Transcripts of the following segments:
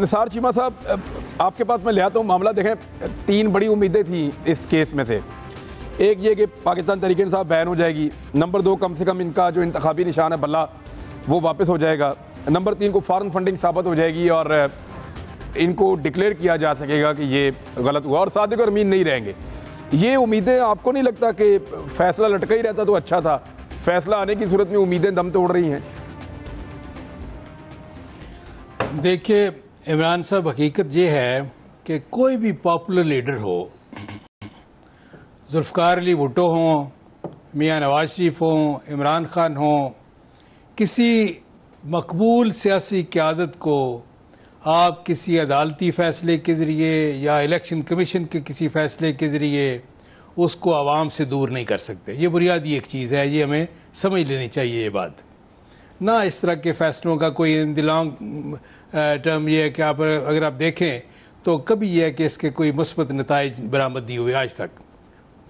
निसार चीमा साहब आपके पास मैं ले आता हूँ मामला देखें तीन बड़ी उम्मीदें थी इस केस में से एक ये कि पाकिस्तान तरीके इंसाफ बैन हो जाएगी नंबर दो कम से कम इनका जो इंतबी निशान है बल्ला वो वापस हो जाएगा नंबर तीन को फ़ॉरन फंडिंग साबित हो जाएगी और इनको डिक्लेयर किया जा सकेगा कि ये गलत हुआ और सादिक और अमीन नहीं रहेंगे ये उम्मीदें आपको नहीं लगता कि फैसला लटका ही रहता तो अच्छा था फैसला आने की सूरत में उम्मीदें दम तोड़ रही हैं देखिए इमरान साहब हकीकत ये है कि कोई भी पॉपुलर लीडर हो जुल्फ़ार अली भुटो हों मियाँ नवाज शरीफ हों इमरान ख़ान हों किसी मकबूल सियासी क्यादत को आप किसी अदालती फ़ैसले के ज़रिए या इलेक्शन कमीशन के किसी फ़ैसले के ज़रिए उसको आवाम से दूर नहीं कर सकते ये बुनियादी एक चीज़ है ये हमें समझ लेनी चाहिए ये बात ना इस तरह के फैसलों का कोई इन द टर्म ये है कि आप अगर आप देखें तो कभी यह है कि इसके कोई मुस्बत नतज बरामद नहीं हुए आज तक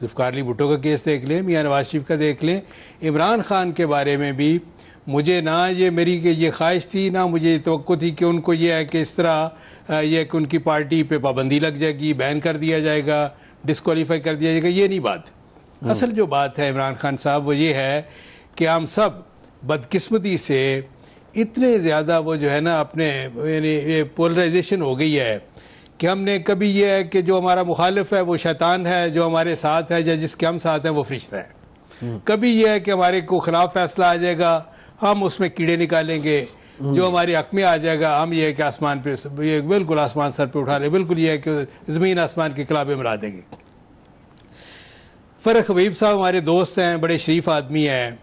जुल्फ़ार भुटो का केस देख लें मियाँ नवाज शरीफ का देख लें इमरान ख़ान के बारे में भी मुझे ना ये मेरी ये ख्वाहिश थी ना मुझे तो थी कि उनको ये है कि इस तरह यह कि उनकी पार्टी पे पाबंदी लग जाएगी बैन कर दिया जाएगा डिसकॉलीफाई कर दिया जाएगा ये नहीं बात हम्म। असल जो बात है इमरान खान साहब वो ये है कि हम सब बदकिस्मती से इतने ज़्यादा वो जो है ना अपने यानी ये पोलराइजेशन हो गई है कि हमने कभी ये है कि जो हमारा मुखालफ है वो शैतान है जो हमारे साथ है या जिसके हम साथ हैं वो फरिश्ता है हम्म। कभी ये है कि हमारे को खिलाफ फैसला आ जाएगा हम उसमें कीड़े निकालेंगे हम्म। जो हमारे हक में आ जाएगा हम ये है कि आसमान पर ये बिल्कुल आसमान सर पर उठा लें बिल्कुल ये है कि ज़मीन आसमान के खिलाफ मिला देंगे फ़र्क हबीब साहब हमारे दोस्त हैं बड़े शरीफ आदमी हैं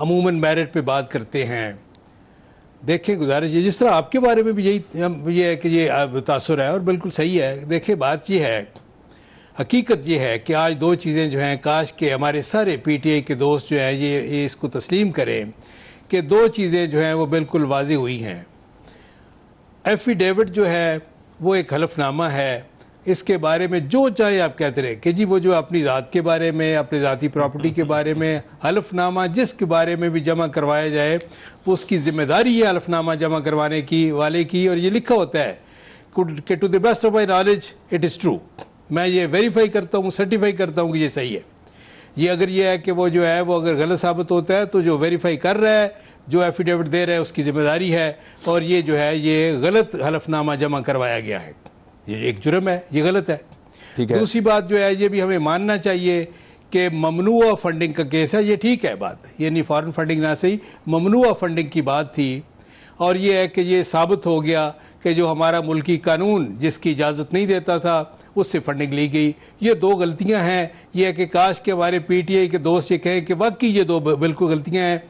अमूमन मेरिट पे बात करते हैं देखें गुजारिश ये जिस तरह आपके बारे में भी यही ये है कि ये तासर है और बिल्कुल सही है देखें बात ये है हकीकत ये है कि आज दो चीज़ें जो हैं काश के हमारे सारे पीटीए के दोस्त जो हैं ये, ये इसको तस्लीम करें कि दो चीज़ें जो हैं वो बिल्कुल वाजी हुई हैं एफिडेविट जो है वो एक हलफनामा है इसके बारे में जो चाहे आप कहते रहे कि जी वो जो अपनी ज़ात के बारे में अपनी ज़ाती प्रॉपर्टी के बारे में हलफनामा जिसके बारे में भी जमा करवाया जाए वो उसकी ज़िम्मेदारी है हलफनामा जमा करवाने की वाले की और ये लिखा होता है कि to the best of my knowledge it is true मैं ये वेरीफाई करता हूँ सर्टिफाई करता हूँ कि ये सही है ये अगर ये है कि वो जो है वो अगर गलत साबित होता है तो जो वेरीफाई कर रहा है जो एफिडेविट दे रहा है उसकी ज़िम्मेदारी है और ये जो है ये गलत हलफनामा जमा करवाया गया है ये एक जुर्म है ये गलत है ठीक है दूसरी बात जो है ये भी हमें मानना चाहिए कि ममनू फंडिंग का केस है ये ठीक है बात ये नहीं फॉरेन फंडिंग ना सही ममनू फंडिंग की बात थी और ये है कि ये साबित हो गया कि जो हमारा मुल्की कानून जिसकी इजाज़त नहीं देता था उससे फंडिंग ली गई ये दो गलतियां हैं ये है कि काश के हमारे पीटीआई के दोस्त ये कहें कि वाकई ये दो बिल्कुल गलतियां हैं